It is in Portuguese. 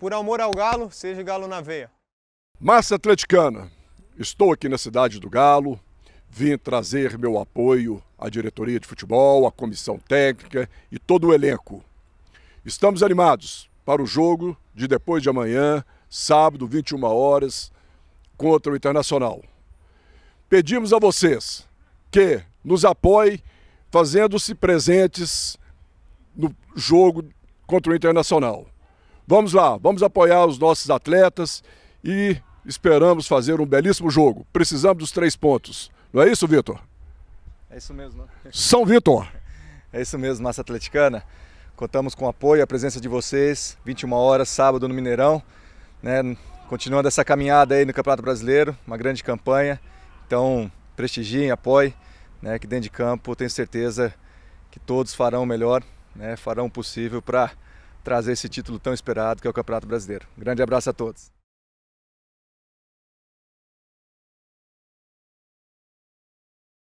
Por amor ao galo, seja galo na veia. Massa atleticana, estou aqui na cidade do Galo, vim trazer meu apoio à diretoria de futebol, à comissão técnica e todo o elenco. Estamos animados para o jogo de depois de amanhã, sábado, 21 horas, contra o Internacional. Pedimos a vocês que nos apoiem fazendo-se presentes no jogo contra o Internacional. Vamos lá, vamos apoiar os nossos atletas e esperamos fazer um belíssimo jogo. Precisamos dos três pontos. Não é isso, Vitor? É isso mesmo. Né? São Vitor. É isso mesmo, massa atleticana. Contamos com o apoio, a presença de vocês, 21 horas, sábado no Mineirão. Né? Continuando essa caminhada aí no Campeonato Brasileiro, uma grande campanha. Então, prestigiem, apoiem, né? que dentro de campo tenho certeza que todos farão o melhor, né? farão o possível para trazer esse título tão esperado que é o Campeonato Brasileiro. grande abraço a todos.